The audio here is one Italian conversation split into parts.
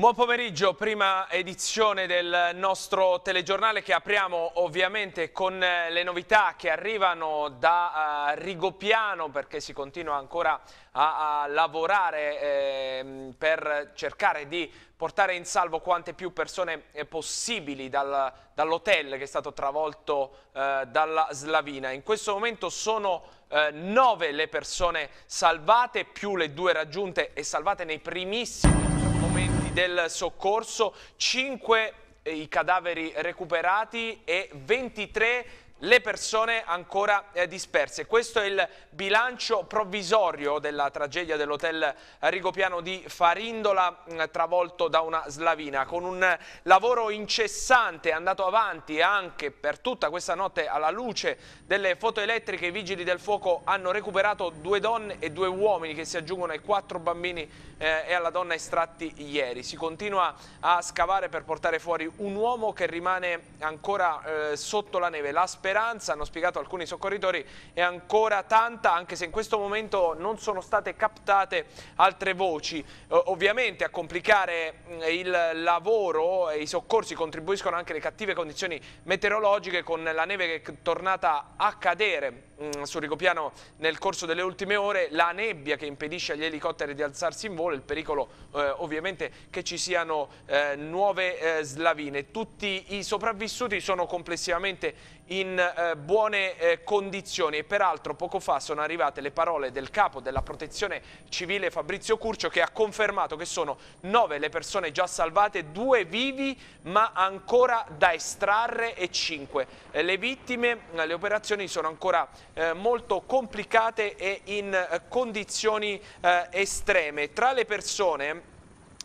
Buon pomeriggio, prima edizione del nostro telegiornale che apriamo ovviamente con eh, le novità che arrivano da uh, Rigopiano perché si continua ancora a, a lavorare eh, per cercare di portare in salvo quante più persone eh, possibili dal, dall'hotel che è stato travolto eh, dalla slavina. In questo momento sono eh, nove le persone salvate più le due raggiunte e salvate nei primissimi del soccorso, 5 eh, i cadaveri recuperati e 23 le persone ancora eh, disperse. Questo è il bilancio provvisorio della tragedia dell'hotel Rigopiano di Farindola mm, travolto da una slavina. Con un lavoro incessante andato avanti anche per tutta questa notte alla luce delle foto elettriche, i vigili del fuoco hanno recuperato due donne e due uomini che si aggiungono ai quattro bambini eh, e alla donna estratti ieri. Si continua a scavare per portare fuori un uomo che rimane ancora eh, sotto la neve. L'aspettativa speranza, hanno spiegato alcuni soccorritori, è ancora tanta, anche se in questo momento non sono state captate altre voci. Eh, ovviamente a complicare mm, il lavoro e i soccorsi contribuiscono anche le cattive condizioni meteorologiche con la neve che è tornata a cadere mh, mm, sul ricopiano nel corso delle ultime ore, la nebbia che impedisce agli elicotteri di alzarsi in volo, il pericolo eh, ovviamente che ci siano eh, nuove eh, slavine. Tutti i sopravvissuti sono complessivamente in in eh, buone eh, condizioni e peraltro poco fa sono arrivate le parole del capo della protezione civile Fabrizio Curcio che ha confermato che sono nove le persone già salvate, due vivi ma ancora da estrarre e cinque. Eh, le vittime, eh, le operazioni sono ancora eh, molto complicate e in eh, condizioni estreme. Tra le persone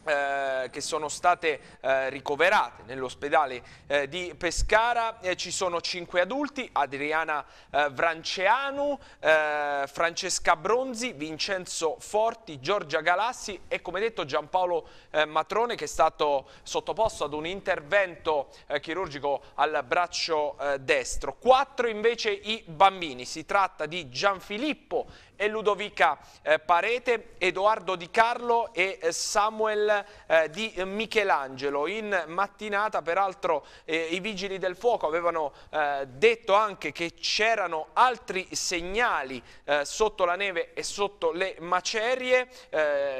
eh, che sono state eh, ricoverate nell'ospedale eh, di Pescara. Eh, ci sono cinque adulti, Adriana eh, Vranceanu, eh, Francesca Bronzi, Vincenzo Forti, Giorgia Galassi e come detto Giampaolo Matrone che è stato sottoposto ad un intervento chirurgico al braccio destro. Quattro invece i bambini, si tratta di Gianfilippo e Ludovica eh, Parete, Edoardo Di Carlo e eh, Samuel eh, Di Michelangelo. In mattinata peraltro eh, i Vigili del Fuoco avevano eh, detto anche che c'erano altri segnali eh, sotto la neve e sotto le macerie,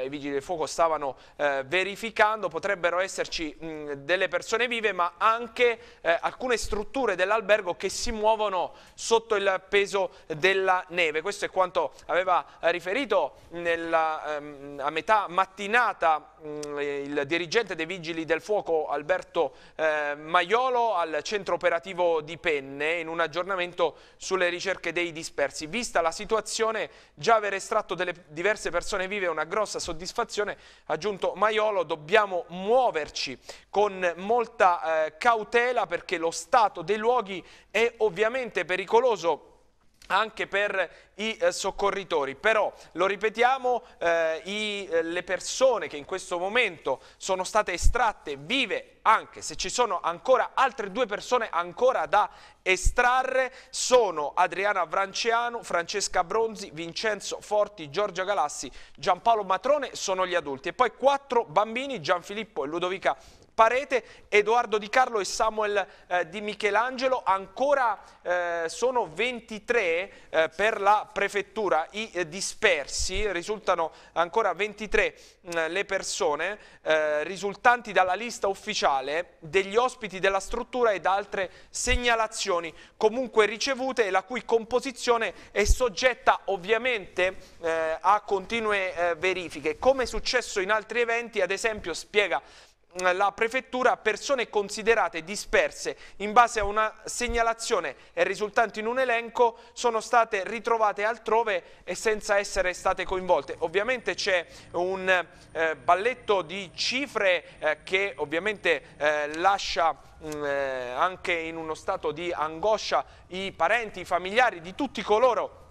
i Vigili del Fuoco stavano verificando, potrebbero esserci mh, delle persone vive ma anche alcune strutture dell'albergo che si muovono sotto il peso della neve. Questo è quanto aveva eh, riferito nella, ehm, a metà mattinata mm, il dirigente dei Vigili del Fuoco Alberto eh, Maiolo al centro operativo di Penne in un aggiornamento sulle ricerche dei dispersi. Vista la situazione, già aver estratto delle diverse persone vive è una grossa soddisfazione, ha aggiunto Maiolo, dobbiamo muoverci con molta eh, cautela perché lo stato dei luoghi è ovviamente pericoloso anche per i eh, soccorritori. Però, lo ripetiamo, eh, i, eh, le persone che in questo momento sono state estratte vive, anche se ci sono ancora altre due persone ancora da estrarre, sono Adriana Vranciano, Francesca Bronzi, Vincenzo Forti, Giorgia Galassi, Giampaolo Matrone, sono gli adulti. E poi quattro bambini, Gianfilippo e Ludovica Parete, Edoardo Di Carlo e Samuel eh, Di Michelangelo, ancora eh, sono 23 eh, per la prefettura i eh, dispersi, risultano ancora 23 mm, le persone eh, risultanti dalla lista ufficiale degli ospiti della struttura e da altre segnalazioni comunque ricevute e la cui composizione è soggetta ovviamente eh, a continue verifiche. Come è successo in altri eventi, ad esempio spiega la prefettura persone considerate disperse in base a una segnalazione e risultanti in un elenco sono state ritrovate altrove e senza essere state coinvolte. Ovviamente c'è un eh, balletto di cifre eh, che ovviamente eh, lascia mm, eh, anche in uno stato di angoscia i parenti, i familiari di tutti coloro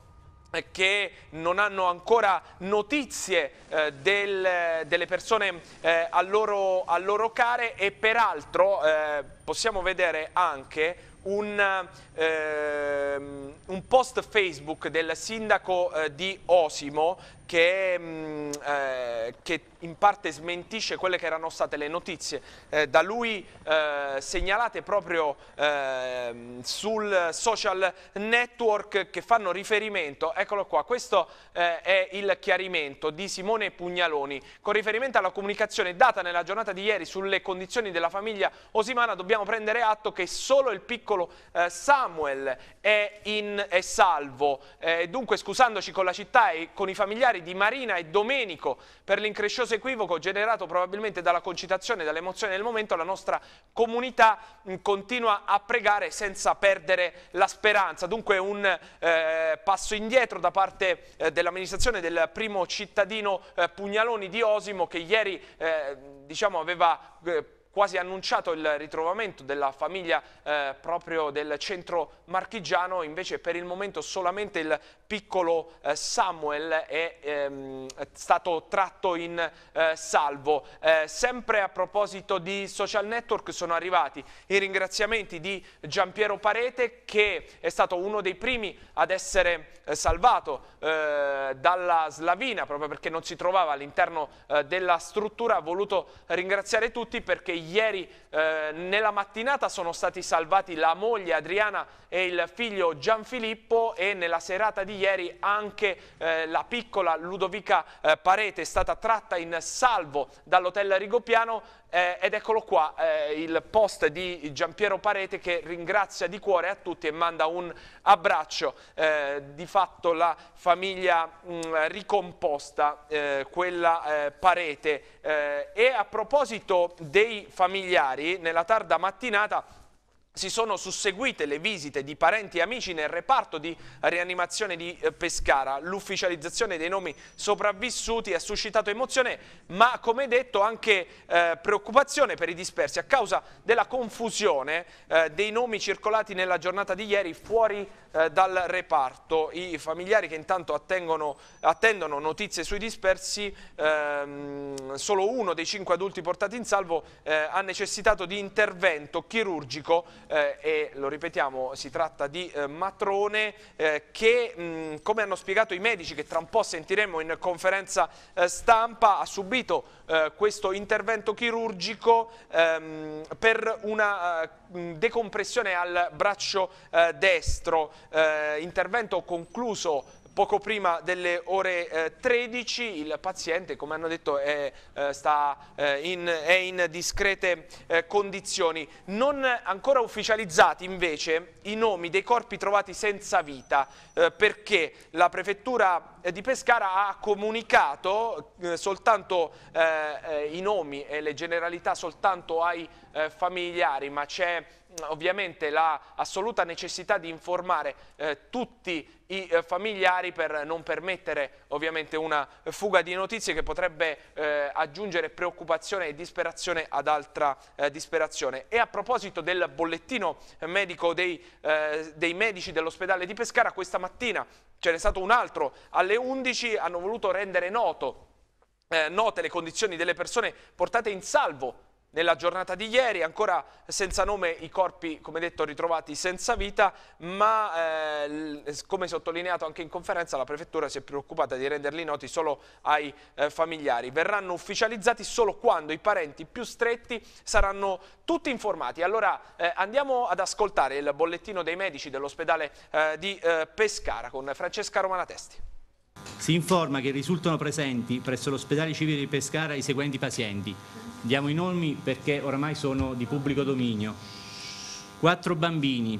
che non hanno ancora notizie eh, del, delle persone eh, a, loro, a, loro, care e peraltro eh, possiamo vedere anche un, ehm, un post Facebook del sindaco eh, di Osimo che, mh, mm, eh, che, in parte smentisce quelle che erano state le notizie eh, da lui eh, segnalate proprio ehm, sul social network che fanno riferimento, eccolo qua, questo eh, è il chiarimento di Simone Pugnaloni con riferimento alla comunicazione data nella giornata di ieri sulle condizioni della famiglia Osimana dobbiamo prendere atto che solo il piccolo eh, Samuel è, in, è salvo, eh, dunque scusandoci con la città e con i familiari familiari di Marina e Domenico. Per l'increscioso equivoco generato probabilmente dalla concitazione e dall'emozione del momento, la nostra comunità continua a pregare senza perdere la speranza. Dunque un eh, passo indietro da parte eh, dell'amministrazione del primo cittadino eh, Pugnaloni di Osimo che ieri eh, diciamo, aveva eh, quasi annunciato il ritrovamento della famiglia eh, proprio del centro marchigiano, invece per il momento solamente il piccolo eh, Samuel è, ehm, è, stato tratto in eh, salvo. Eh, sempre a proposito di social network sono arrivati i ringraziamenti di Giampiero Parete che è stato uno dei primi ad essere eh, salvato eh, dalla slavina proprio perché non si trovava all'interno della struttura, ha voluto ringraziare tutti perché ieri eh, nella mattinata sono stati salvati la moglie Adriana e il figlio Gianfilippo e nella serata di ieri anche eh, la piccola Ludovica eh, Parete è stata tratta in salvo dall'hotel Rigopiano eh, ed eccolo qua eh, il post di Giampiero Parete che ringrazia di cuore a tutti e manda un abbraccio. Eh, di fatto la famiglia mh, mm, ricomposta, eh, quella eh, Parete. Eh, e a proposito dei familiari, nella tarda mattinata si sono susseguite le visite di parenti e amici nel reparto di rianimazione di eh, Pescara. L'ufficializzazione dei nomi sopravvissuti ha suscitato emozione, ma come detto anche eh, preoccupazione per i dispersi a causa della confusione eh, dei nomi circolati nella giornata di ieri fuori eh, dal reparto. I familiari che intanto attendono notizie sui dispersi, ehm, solo uno dei cinque adulti portati in salvo eh, ha necessitato di intervento chirurgico eh, e lo ripetiamo, si tratta di eh, matrone eh, che, mh, come hanno spiegato i medici, che tra un po' sentiremo in conferenza eh, stampa, ha subito eh, questo intervento chirurgico ehm, per una decompressione al braccio destro, intervento concluso Poco prima delle ore eh, 13 il paziente, come hanno detto, è, eh, sta, eh, in, è in, discrete eh, condizioni. Non ancora ufficializzati invece i nomi dei corpi trovati senza vita, eh, perché la prefettura eh, di Pescara ha comunicato soltanto i nomi e le generalità soltanto ai familiari, ma c'è ovviamente l'assoluta la necessità di informare eh, tutti i eh, familiari per non permettere ovviamente una fuga di notizie che potrebbe eh, aggiungere preoccupazione e disperazione ad altra eh, disperazione. E a proposito del bollettino medico dei, eh, dei medici dell'ospedale di Pescara, questa mattina ce n'è stato un altro, alle 11 hanno voluto rendere noto, eh, note le condizioni delle persone portate in salvo nella giornata di ieri, ancora senza nome i corpi, come detto, ritrovati senza vita, ma eh, come sottolineato anche in conferenza la prefettura si è preoccupata di renderli noti solo ai eh, familiari. Verranno ufficializzati solo quando i parenti più stretti saranno tutti informati. Allora eh, andiamo ad ascoltare il bollettino dei medici dell'ospedale eh, di eh, Pescara con Francesca Romanatesti. Si informa che risultano presenti presso l'ospedale civile di Pescara i seguenti pazienti. Diamo i nomi perché oramai sono di pubblico dominio. Quattro bambini,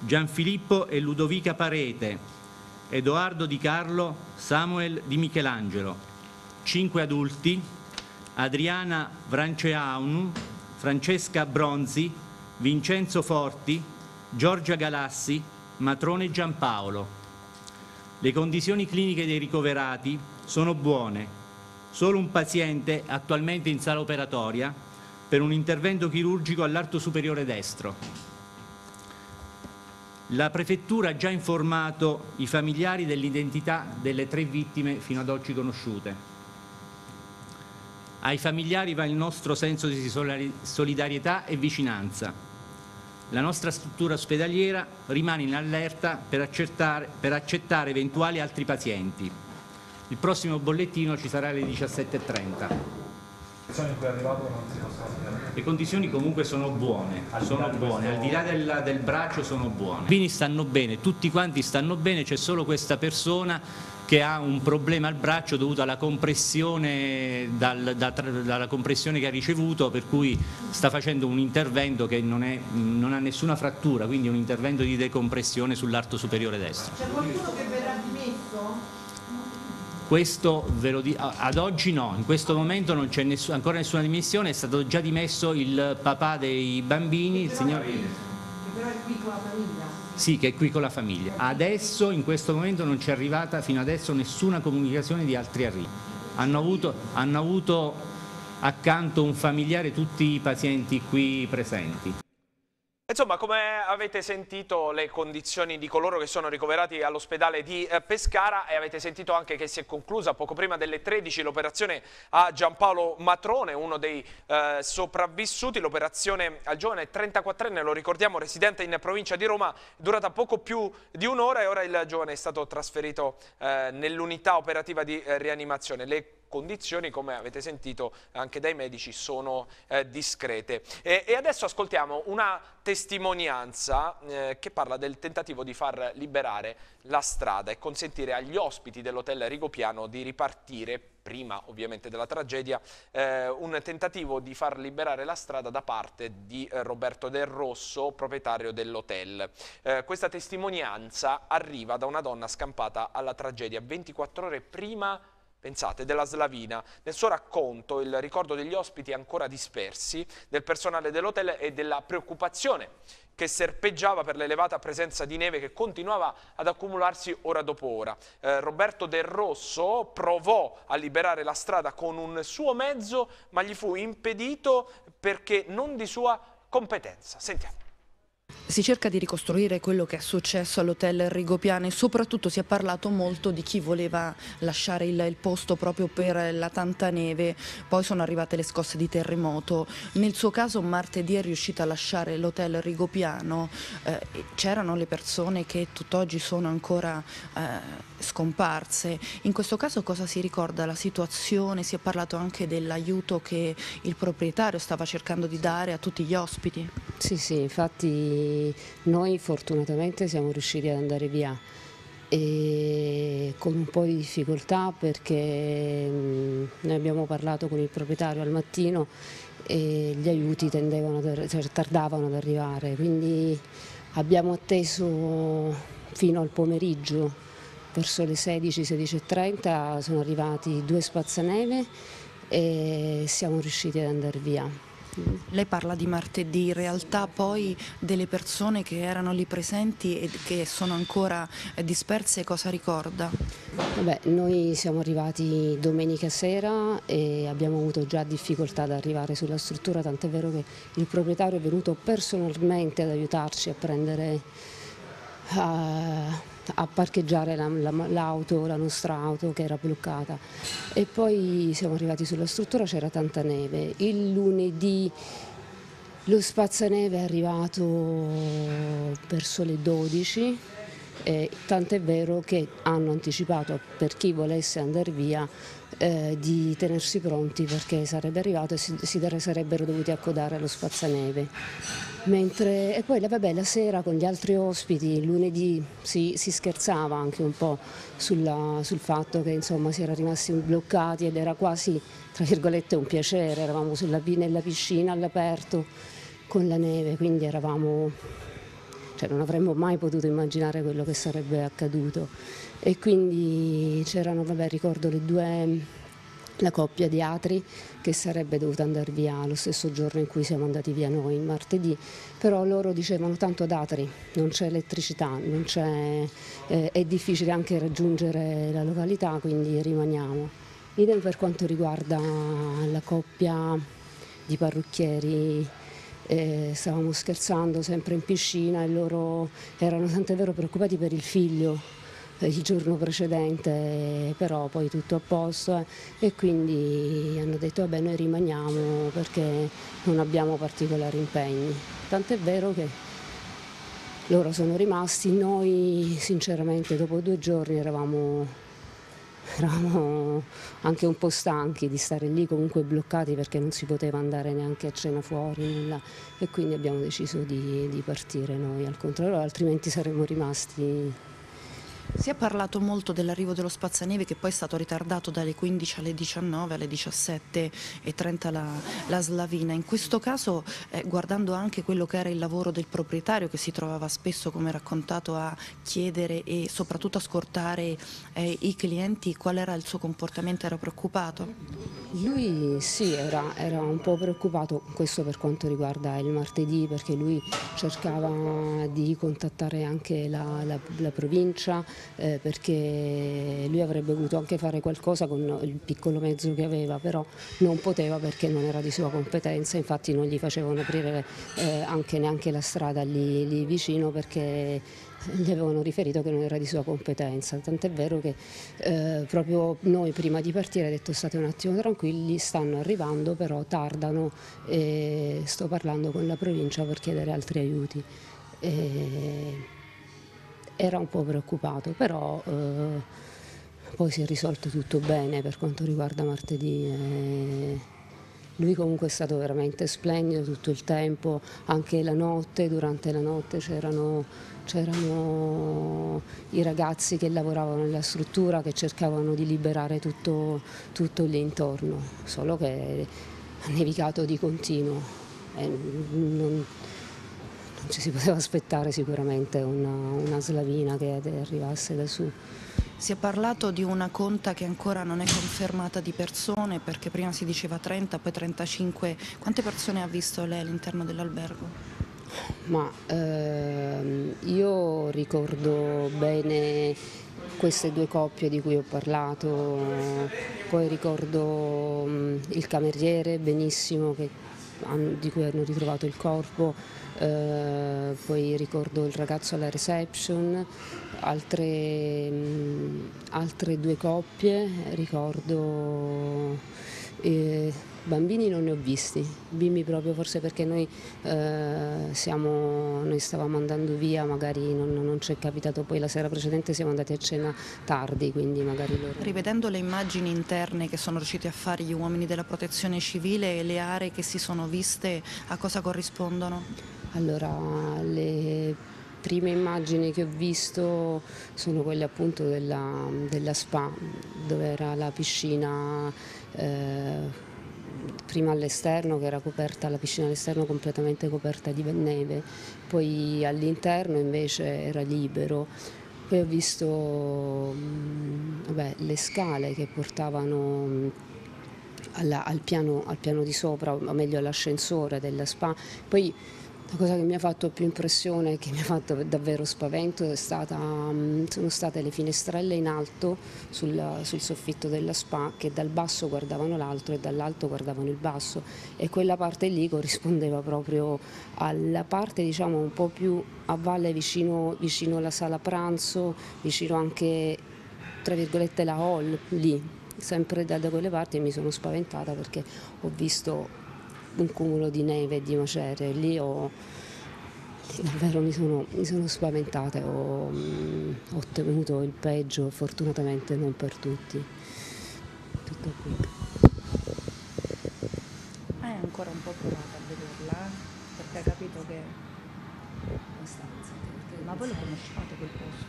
Gianfilippo e Ludovica Parete, Edoardo Di Carlo, Samuel Di Michelangelo. Cinque adulti, Adriana Franceaunu, Francesca Bronzi, Vincenzo Forti, Giorgia Galassi, Matrone Giampaolo. Le condizioni cliniche dei ricoverati sono buone. Solo un paziente attualmente in sala operatoria per un intervento chirurgico all'arto superiore destro. La prefettura ha già informato i familiari dell'identità delle tre vittime fino ad oggi conosciute. Ai familiari va il nostro senso di solidarietà e vicinanza. La nostra struttura ospedaliera rimane in allerta per, accettare, per accettare eventuali altri pazienti. Il prossimo bollettino ci sarà alle 17.30. Le condizioni comunque sono buone, sono buone, al di là del, del braccio sono buone. I bambini stanno bene, tutti quanti stanno bene, c'è solo questa persona che ha un problema al braccio dovuto alla compressione, dal, da, dalla compressione che ha ricevuto, per cui sta facendo un intervento che non, è, non ha nessuna frattura, quindi un intervento di decompressione sull'arto superiore destro. C'è qualcuno che verrà dimesso? Questo ve lo dico, ad oggi no, in questo momento non c'è nessu, ancora nessuna dimissione, è stato già dimesso il papà dei bambini, il signor... Che però è qui con la famiglia. Sì, che è qui con la famiglia. Adesso, in questo momento, non ci è arrivata fino adesso nessuna comunicazione di altri arrivi. Hanno avuto, hanno avuto accanto un familiare tutti i pazienti qui presenti. Insomma, come avete sentito le condizioni di coloro che sono ricoverati all'ospedale di eh, Pescara e avete sentito anche che si è conclusa poco prima delle 13 l'operazione a Giampaolo Matrone, uno dei eh, sopravvissuti, l'operazione al giovane 34enne, lo ricordiamo, residente in provincia di Roma, durata poco più di un'ora e ora il giovane è stato trasferito eh, nell'unità operativa di eh, rianimazione. Le condizioni, come avete sentito anche dai medici, sono eh, discrete. E, e, adesso ascoltiamo una testimonianza eh, che parla del tentativo di far liberare la strada e consentire agli ospiti dell'hotel Rigopiano di ripartire prima ovviamente della tragedia, eh, un tentativo di far liberare la strada da parte di eh, Roberto Del Rosso, proprietario dell'hotel. Eh, questa testimonianza arriva da una donna scampata alla tragedia 24 ore prima Pensate, della Slavina. Nel suo racconto il ricordo degli ospiti ancora dispersi, del personale dell'hotel e della preoccupazione che serpeggiava per l'elevata presenza di neve che continuava ad accumularsi ora dopo ora. Eh, Roberto Del Rosso provò a liberare la strada con un suo mezzo, ma gli fu impedito perché non di sua competenza. Sentiamo. Si cerca di ricostruire quello che è successo all'hotel Rigopiano e soprattutto si è parlato molto di chi voleva lasciare il, il, posto proprio per la tanta neve, poi sono arrivate le scosse di terremoto, nel suo caso martedì è riuscita a lasciare l'hotel Rigopiano, eh, c'erano le persone che tutt'oggi sono ancora eh, scomparse. In questo caso cosa si ricorda la situazione? Si è parlato anche dell'aiuto che il proprietario stava cercando di dare a tutti gli ospiti? Sì, sì, infatti noi fortunatamente siamo riusciti ad andare via e con un po' di difficoltà perché noi abbiamo parlato con il proprietario al mattino e gli aiuti tendevano, cioè, tardavano ad arrivare, quindi abbiamo atteso fino al pomeriggio verso le 16-16.30 sono arrivati due spazzaneve e siamo riusciti ad andare via. Lei parla di martedì, in realtà poi delle persone che erano lì presenti e che sono ancora eh, disperse cosa ricorda? Vabbè, noi siamo arrivati domenica sera e abbiamo avuto già difficoltà ad arrivare sulla struttura, tant'è vero che il proprietario è venuto personalmente ad aiutarci a prendere... Uh, a parcheggiare la, la, l'auto, la nostra auto che era bloccata e poi siamo arrivati sulla struttura, c'era tanta neve. Il lunedì lo spazzaneve è arrivato verso le 12 eh, tant'è vero che hanno anticipato per chi volesse andare via eh, di tenersi pronti perché sarebbe arrivato e si, si sarebbero dovuti accodare allo spazzaneve. Mentre, e poi vabbè, la sera con gli altri ospiti, lunedì si, si scherzava anche un po' sulla, sul fatto che insomma, si era rimasti bloccati ed era quasi tra virgolette un piacere, eravamo sulla, nella piscina all'aperto con la neve, quindi eravamo, cioè, non avremmo mai potuto immaginare quello che sarebbe accaduto e quindi c'erano, vabbè ricordo le due, la coppia di Atri che sarebbe dovuta andare via lo stesso giorno in cui siamo andati via noi, martedì, però loro dicevano tanto ad Atri non c'è elettricità, non c'è, eh, è difficile anche raggiungere la località, quindi rimaniamo. Idem per quanto riguarda la coppia di parrucchieri eh, stavamo scherzando sempre in piscina e loro erano tant'è vero preoccupati per il figlio il giorno precedente, però poi tutto a posto eh. e quindi hanno detto vabbè noi rimaniamo perché non abbiamo particolari impegni. Tant'è vero che loro sono rimasti, noi sinceramente dopo due giorni eravamo eravamo anche un po' stanchi di stare lì comunque bloccati perché non si poteva andare neanche a cena fuori nulla e quindi abbiamo deciso di, di partire noi al contrario altrimenti saremmo rimasti si è parlato molto dell'arrivo dello spazzaneve che poi è stato ritardato dalle 15 alle 19, alle 17 17.30 la, la slavina. In questo caso, eh, guardando anche quello che era il lavoro del proprietario che si trovava spesso, come raccontato, a chiedere e soprattutto a scortare eh, i clienti, qual era il suo comportamento? Era preoccupato? Lui sì, era, era un po' preoccupato, questo per quanto riguarda il martedì, perché lui cercava di contattare anche la, la, la provincia eh, perché lui avrebbe voluto anche fare qualcosa con il piccolo mezzo che aveva, però non poteva perché non era di sua competenza, infatti non gli facevano aprire eh, anche neanche la strada lì, lì vicino perché gli avevano riferito che non era di sua competenza, tant'è vero che eh, proprio noi prima di partire ha detto state un attimo tranquilli, stanno arrivando però tardano e sto parlando con la provincia per chiedere altri aiuti. E era un po' preoccupato, però eh, poi si è risolto tutto bene per quanto riguarda martedì. Eh, lui comunque è stato veramente splendido tutto il tempo, anche la notte, durante la notte c'erano, i ragazzi che lavoravano nella struttura che cercavano di liberare tutto, tutto l'intorno, solo che ha nevicato di continuo. Eh, non, non ci si poteva aspettare sicuramente una, una slavina che arrivasse da su. Si è parlato di una conta che ancora non è confermata di persone perché prima si diceva 30, poi 35. Quante persone ha visto lei all'interno dell'albergo? Ma ehm, io ricordo bene queste due coppie di cui ho parlato, poi ricordo mh, mm, il cameriere benissimo che, di cui hanno ritrovato il corpo, eh, poi ricordo il ragazzo alla reception, altre, mh, mm, altre due coppie, ricordo eh, bambini non ne ho visti, bimbi proprio forse perché noi, eh, siamo, noi stavamo andando via, magari non, non ci è capitato poi la sera precedente, siamo andati a cena tardi, quindi magari loro... Rivedendo le immagini interne che sono riusciti a fare gli uomini della protezione civile e le aree che si sono viste, a cosa corrispondono? Allora, le prime immagini che ho visto sono quelle appunto della, della spa, dove era la piscina eh, prima all'esterno che era coperta, la piscina all'esterno completamente coperta di neve, poi all'interno invece era libero. Poi ho visto mm, vabbè, le scale che portavano mm, alla, al, piano, al piano di sopra, o meglio all'ascensore della spa. Poi la cosa che mi ha fatto più impressione, che mi ha fatto davvero spavento, stata, mm, sono state le finestrelle in alto sul, sul, soffitto della spa che dal basso guardavano l'altro e dall'alto guardavano il basso e quella parte lì corrispondeva proprio alla parte diciamo un po' più a valle vicino, vicino alla sala pranzo, vicino anche tra virgolette la hall lì. Sempre da, da quelle parti mi sono spaventata perché ho visto un cumulo di neve e di macerie. Lì ho, davvero mi sono, mi sono spaventata, ho, mm, ho, ottenuto il peggio, fortunatamente non per tutti. Tutto qui. Hai ancora un po' provato a vederla? Perché hai capito che... Abbastanza. Ma voi lo conoscevate quel posto?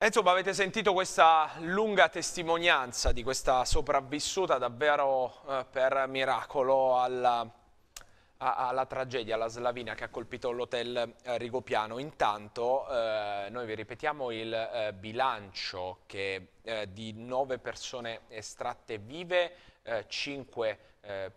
Insomma, avete sentito questa lunga testimonianza di questa sopravvissuta davvero eh, per miracolo alla, a, alla, tragedia, alla slavina che ha colpito l'hotel eh, Rigopiano. Intanto eh, noi vi ripetiamo il eh, bilancio che eh, di nove persone estratte vive, eh, cinque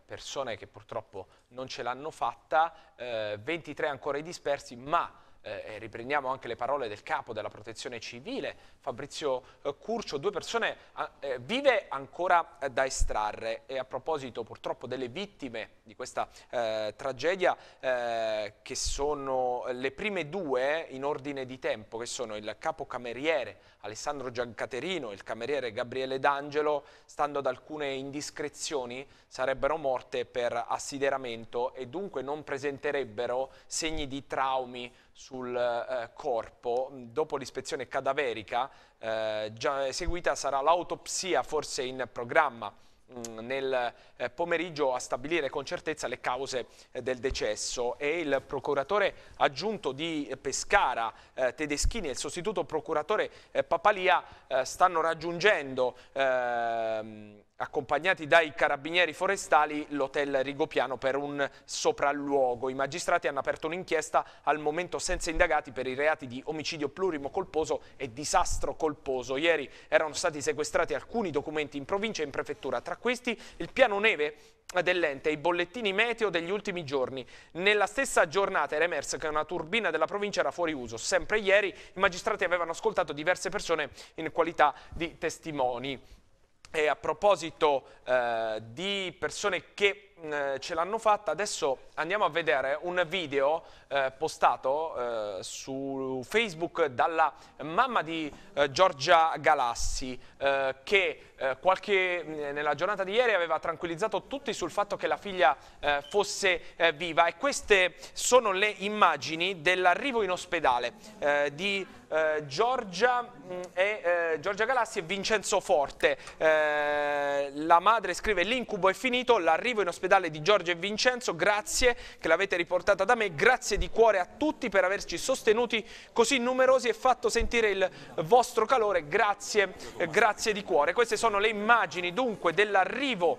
persone che purtroppo non ce l'hanno fatta, 23 ancora dispersi, ma eh, riprendiamo anche le parole del capo della protezione civile, Fabrizio eh, Curcio, due persone ah, eh, vive ancora eh, da estrarre e a proposito purtroppo delle vittime di questa eh, tragedia eh, che sono le prime due in ordine di tempo, che sono il capocameriere Alessandro Giancaterino e il cameriere Gabriele D'Angelo, stando ad alcune indiscrezioni sarebbero morte per assideramento e dunque non presenterebbero segni di traumi sul eh, corpo, dopo l'ispezione cadaverica eh, già eseguita sarà l'autopsia forse in programma mm, nel eh, pomeriggio a stabilire con certezza le cause eh, del decesso e il procuratore aggiunto di Pescara eh, Tedeschini e il sostituto procuratore Papalia stanno raggiungendo ehm, accompagnati dai carabinieri forestali l'hotel Rigopiano per un sopralluogo. I magistrati hanno aperto un'inchiesta al momento senza indagati per i reati di omicidio plurimo colposo e disastro colposo. Ieri erano stati sequestrati alcuni documenti in provincia e in prefettura, tra questi il piano neve dell'ente i bollettini meteo degli ultimi giorni. Nella stessa giornata era emerso che una turbina della provincia era fuori uso. Sempre ieri i magistrati avevano ascoltato diverse persone in qualità di testimoni. E a proposito eh, di persone che eh, ce l'hanno fatta. Adesso andiamo a vedere un video eh, postato eh, su Facebook dalla mamma di eh, Giorgia Galassi eh, che qualche, mm, nella giornata di ieri aveva tranquillizzato tutti sul fatto che la figlia fosse viva e queste sono le immagini dell'arrivo in ospedale di Giorgia, mm, e, Giorgia, Galassi e Vincenzo Forte. la madre scrive l'incubo è finito, l'arrivo in ospedale dall'ospedale di Giorgio e Vincenzo, grazie che l'avete riportata da me, grazie di cuore a tutti per averci sostenuti così numerosi e fatto sentire il vostro calore, grazie, grazie di cuore. Queste sono le immagini dunque dell'arrivo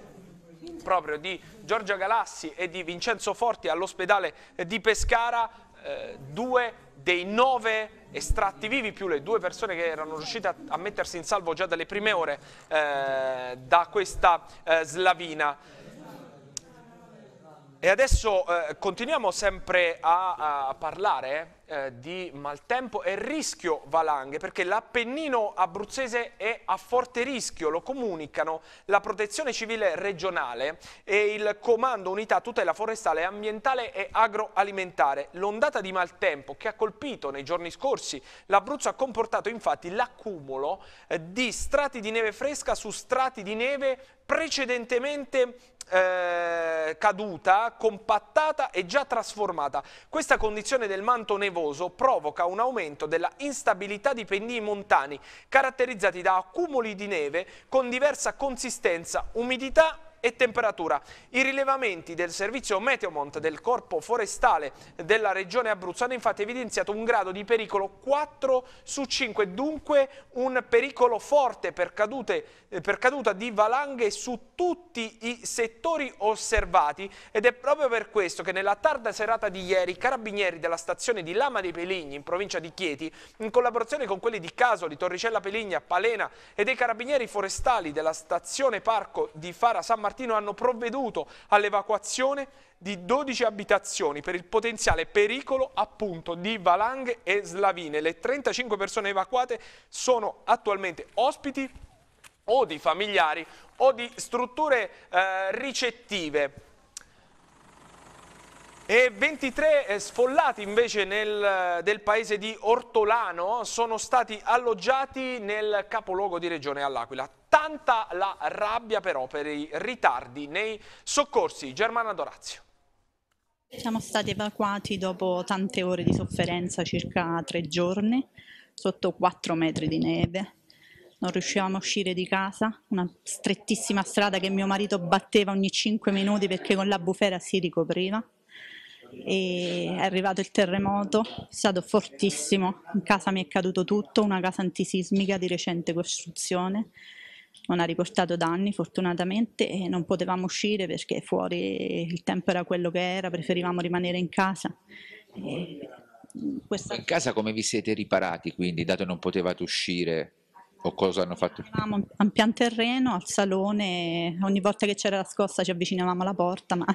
proprio di Giorgia Galassi e di Vincenzo Forti all'ospedale di Pescara, eh, due dei nove estratti vivi più le due persone che erano riuscite a, mettersi in salvo già dalle prime ore eh, da questa eh, slavina. E adesso eh, continuiamo sempre a, a parlare eh, di maltempo e rischio valanghe, perché l'Appennino abruzzese è a forte rischio, lo comunicano la Protezione Civile regionale e il Comando Unità Tutela Forestale Ambientale e Agroalimentare. L'ondata di maltempo che ha colpito nei giorni scorsi l'Abruzzo ha comportato infatti l'accumulo eh, di strati di neve fresca su strati di neve precedentemente eh, caduta, compattata e già trasformata. Questa condizione del manto nevoso provoca un aumento della instabilità di pendii montani, caratterizzati da accumuli di neve con diversa consistenza, umidità e temperatura. I rilevamenti del servizio Meteomont del Corpo Forestale della Regione Abruzzo hanno infatti evidenziato un grado di pericolo 4 su 5, dunque un pericolo forte per, cadute, per caduta di valanghe su tutti i settori osservati ed è proprio per questo che nella tarda serata di ieri i carabinieri della stazione di Lama dei Peligni in provincia di Chieti, in collaborazione con quelli di Casoli, Torricella Peligna, Palena e dei carabinieri forestali della stazione parco di Fara San Martino, Martino hanno provveduto all'evacuazione di 12 abitazioni per il potenziale pericolo appunto di valanghe e slavine. Le 35 persone evacuate sono attualmente ospiti o di familiari o di strutture eh, ricettive e 23 eh, sfollati invece nel, eh, del paese di Ortolano sono stati alloggiati nel capoluogo di regione all'Aquila. Tanta la rabbia però per i ritardi nei soccorsi. Germana Dorazio. Siamo stati evacuati dopo tante ore di sofferenza, circa tre giorni, sotto 4 metri di neve. Non riuscivamo a uscire di casa, una strettissima strada che mio marito batteva ogni 5 minuti perché con la bufera si ricopriva e è arrivato il terremoto, è stato fortissimo, in casa mi è caduto tutto, una casa antisismica di recente costruzione, non ha riportato danni fortunatamente e non potevamo uscire perché fuori il tempo era quello che era, preferivamo rimanere in casa. E questa... In casa come vi siete riparati quindi, dato che non potevate uscire? o cosa hanno fatto? Eravamo a pian terreno, al salone, ogni volta che c'era la scossa ci avvicinavamo alla porta, ma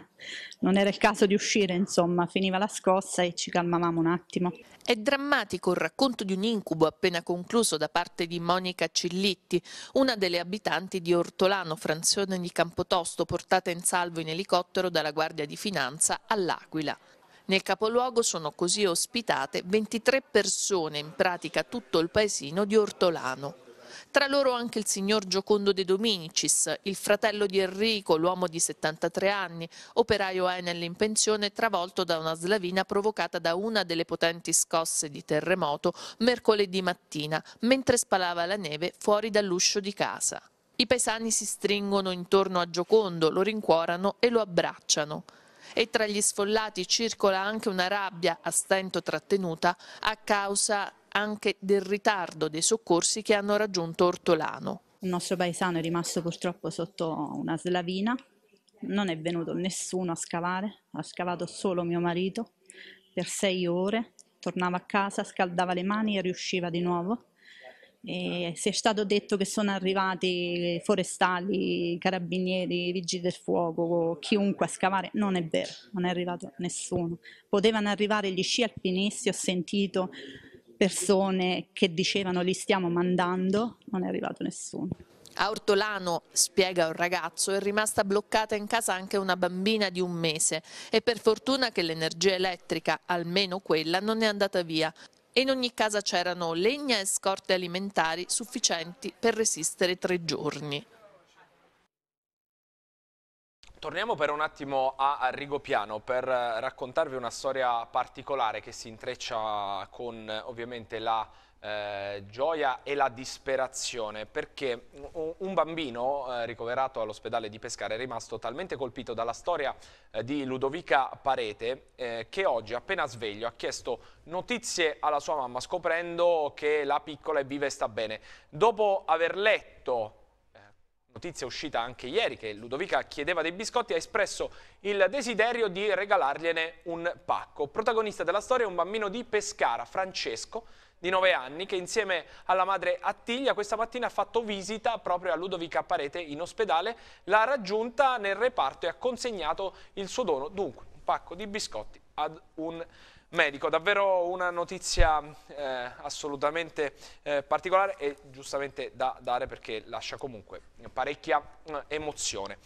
non era il caso di uscire, insomma, finiva la scossa e ci calmavamo un attimo. È drammatico il racconto di un incubo appena concluso da parte di Monica Cillitti, una delle abitanti di Ortolano, frazione di Campotosto, portata in salvo in elicottero dalla Guardia di Finanza all'Aquila. Nel capoluogo sono così ospitate 23 persone, in pratica tutto il paesino di Ortolano. Tra loro anche il signor Giocondo De Dominicis, il fratello di Enrico, l'uomo di 73 anni, operaio Enel in pensione, travolto da una slavina provocata da una delle potenti scosse di terremoto mercoledì mattina, mentre spalava la neve fuori dall'uscio di casa. I paesani si stringono intorno a Giocondo, lo rincuorano e lo abbracciano. E tra gli sfollati circola anche una rabbia a stento trattenuta a causa anche del ritardo dei soccorsi che hanno raggiunto Ortolano. Il nostro paesano è rimasto purtroppo sotto una slavina, non è venuto nessuno a scavare, ha scavato solo mio marito per sei ore, tornava a casa, scaldava le mani e riusciva di nuovo. E si è stato detto che sono arrivati forestali, carabinieri, vigili del fuoco, chiunque a scavare, non è vero, non è arrivato nessuno. Potevano arrivare gli sci alpinisti, ho sentito persone che dicevano li stiamo mandando, non è arrivato nessuno. A Ortolano, spiega un ragazzo, è rimasta bloccata in casa anche una bambina di un mese e per fortuna che l'energia elettrica, almeno quella, non è andata via. In ogni casa c'erano legna e scorte alimentari sufficienti per resistere tre giorni. Torniamo per un attimo a Rigopiano per eh, raccontarvi una storia particolare che si intreccia con ovviamente la eh, gioia e la disperazione perché un bambino eh, ricoverato all'ospedale di Pescara è rimasto talmente colpito dalla storia eh, di Ludovica Parete eh, che oggi appena sveglio ha chiesto notizie alla sua mamma scoprendo che la piccola è viva e sta bene. Dopo aver letto notizia uscita anche ieri che Ludovica chiedeva dei biscotti, e ha espresso il desiderio di regalargliene un pacco. Protagonista della storia è un bambino di Pescara, Francesco, di 9 anni, che insieme alla madre Attiglia questa mattina ha fatto visita proprio a Ludovica Parete in ospedale, l'ha raggiunta nel reparto e ha consegnato il suo dono, dunque un pacco di biscotti ad un bambino medico. Davvero una notizia eh, assolutamente eh, particolare e giustamente da dare perché lascia comunque parecchia eh, emozione.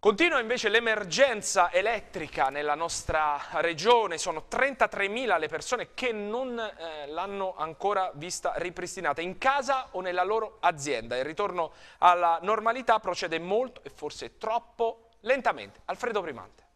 Continua invece l'emergenza elettrica nella nostra regione, sono 33.000 le persone che non eh, l'hanno ancora vista ripristinata in casa o nella loro azienda. Il ritorno alla normalità procede molto e forse troppo lentamente. Alfredo Primante.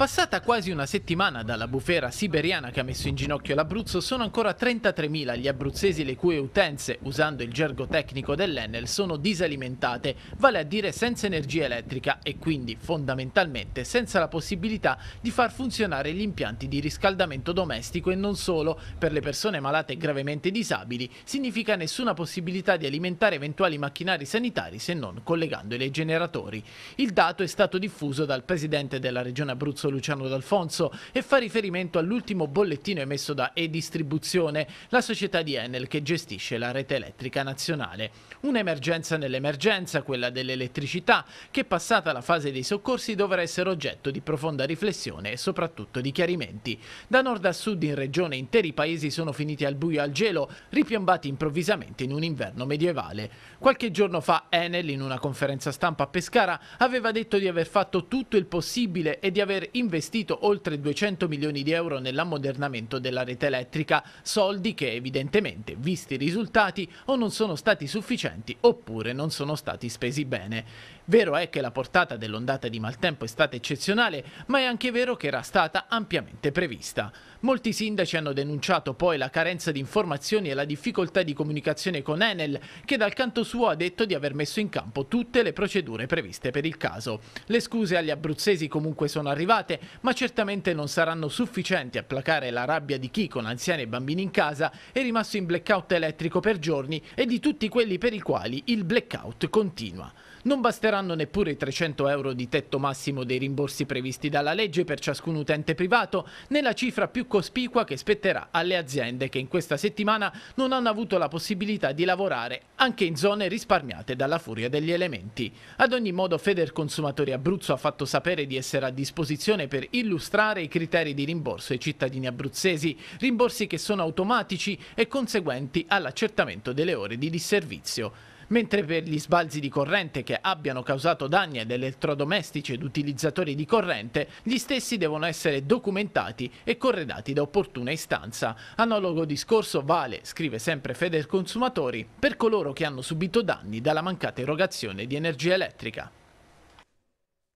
Passata quasi una settimana dalla bufera siberiana che ha messo in ginocchio l'Abruzzo, sono ancora 33.000 gli abruzzesi le cui utenze, usando il gergo tecnico dell'Enel, sono disalimentate, vale a dire senza energia elettrica e quindi fondamentalmente senza la possibilità di far funzionare gli impianti di riscaldamento domestico e non solo. Per le persone malate e gravemente disabili significa nessuna possibilità di alimentare eventuali macchinari sanitari se non collegandoli ai generatori. Il dato è stato diffuso dal presidente della regione Abruzzo Luciano D'Alfonso e fa riferimento all'ultimo bollettino emesso da E-Distribuzione, la società di Enel che gestisce la rete elettrica nazionale. Un'emergenza nell'emergenza, quella dell'elettricità, che passata la fase dei soccorsi dovrà essere oggetto di profonda riflessione e soprattutto di chiarimenti. Da nord a sud in regione interi paesi sono finiti al buio e al gelo, ripiombati improvvisamente in un inverno medievale. Qualche giorno fa Enel, in una conferenza stampa a Pescara, aveva detto di aver fatto tutto il possibile e di aver investito oltre 200 milioni di euro nell'ammodernamento della rete elettrica, soldi che evidentemente, visti i risultati, o non sono stati sufficienti oppure non sono stati spesi bene. Vero è che la portata dell'ondata di maltempo è stata eccezionale, ma è anche vero che era stata ampiamente prevista. Molti sindaci hanno denunciato poi la carenza di informazioni e la difficoltà di comunicazione con Enel, che dal canto suo ha detto di aver messo in campo tutte le procedure previste per il caso. Le scuse agli abruzzesi comunque sono arrivate, ma certamente non saranno sufficienti a placare la rabbia di chi, con anziani e bambini in casa, è rimasto in blackout elettrico per giorni e di tutti quelli per i quali il blackout continua. Non basteranno neppure i 300 euro di tetto massimo dei rimborsi previsti dalla legge per ciascun utente privato, né la cifra più cospicua che spetterà alle aziende che in questa settimana non hanno avuto la possibilità di lavorare anche in zone risparmiate dalla furia degli elementi. Ad ogni modo Feder Consumatori Abruzzo ha fatto sapere di essere a disposizione per illustrare i criteri di rimborso ai cittadini abruzzesi, rimborsi che sono automatici e conseguenti all'accertamento delle ore di disservizio mentre per gli sbalzi di corrente che abbiano causato danni ad elettrodomestici ed utilizzatori di corrente, gli stessi devono essere documentati e corredati da opportuna istanza. Analogo discorso vale, scrive sempre Consumatori, per coloro che hanno subito danni dalla mancata erogazione di energia elettrica.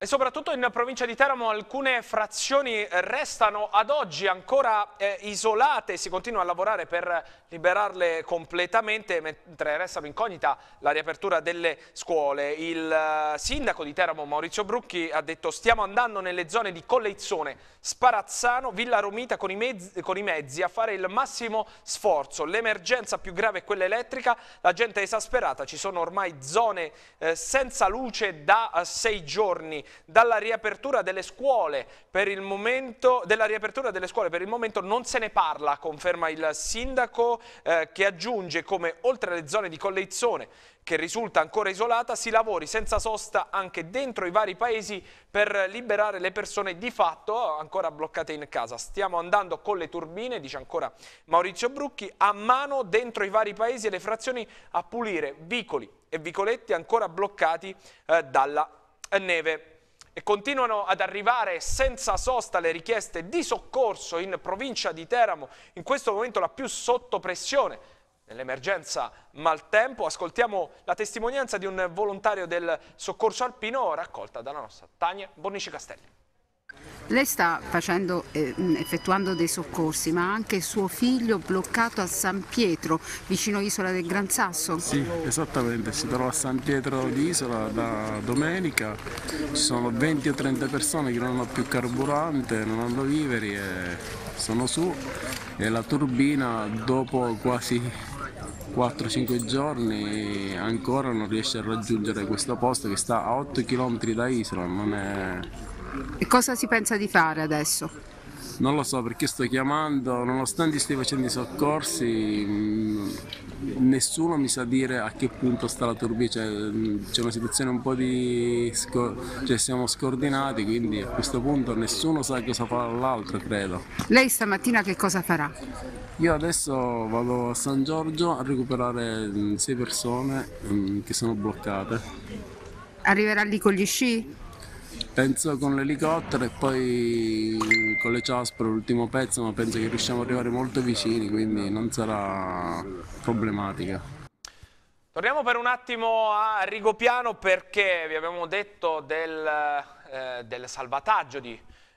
E soprattutto in provincia di Teramo alcune frazioni restano ad oggi ancora eh, isolate, si continua a lavorare per liberarle completamente, mentre restano incognita la riapertura delle scuole. Il eh, sindaco di Teramo Maurizio Brucchi ha detto stiamo andando nelle zone di Colleizzone, Sparazzano, Villa Romita con i, mezzi, con i mezzi a fare il massimo sforzo. L'emergenza più grave è quella elettrica, la gente è esasperata, ci sono ormai zone eh, senza luce da eh, sei giorni dalla riapertura delle scuole per il momento, della riapertura delle scuole per il momento non se ne parla, conferma il sindaco eh, che aggiunge come oltre alle zone di Colleizzone che risulta ancora isolata, si lavori senza sosta anche dentro i vari paesi per liberare le persone di fatto ancora bloccate in casa. Stiamo andando con le turbine, dice ancora Maurizio Brucchi, a mano dentro i vari paesi e le frazioni a pulire vicoli e vicoletti ancora bloccati eh, dalla neve e continuano ad arrivare senza sosta le richieste di soccorso in provincia di Teramo, in questo momento la più sotto pressione nell'emergenza maltempo. Ascoltiamo la testimonianza di un volontario del soccorso alpino raccolta dalla nostra Tania Bonnici Castelli. Lei sta facendo, eh, mm, effettuando dei soccorsi, ma anche suo figlio bloccato a San Pietro, vicino Isola del Gran Sasso? Sì, esattamente, si trova a San Pietro di Isola da domenica, ci sono 20 o 30 persone che non hanno più carburante, non hanno viveri e sono su e la turbina dopo quasi 4-5 giorni ancora non riesce a raggiungere questo posto che sta a 8 km da Isola, non è e cosa si pensa di fare adesso? Non lo so perché sto chiamando, nonostante stia facendo i soccorsi, mm, nessuno mi sa dire a che punto sta la turbina, cioè, mm, c'è una situazione un po' di... cioè siamo scordinati, quindi a questo punto nessuno sa cosa farà l'altro, credo. Lei stamattina che cosa farà? Io adesso vado a San Giorgio a recuperare mm, sei persone che sono bloccate. Arriverà lì con gli sci? Penso con l'elicottero e poi con le ciaspole l'ultimo pezzo, ma penso che riusciamo ad arrivare molto vicini, quindi non sarà problematica. Torniamo per un attimo a Rigopiano perché vi abbiamo detto del, eh, del salvataggio di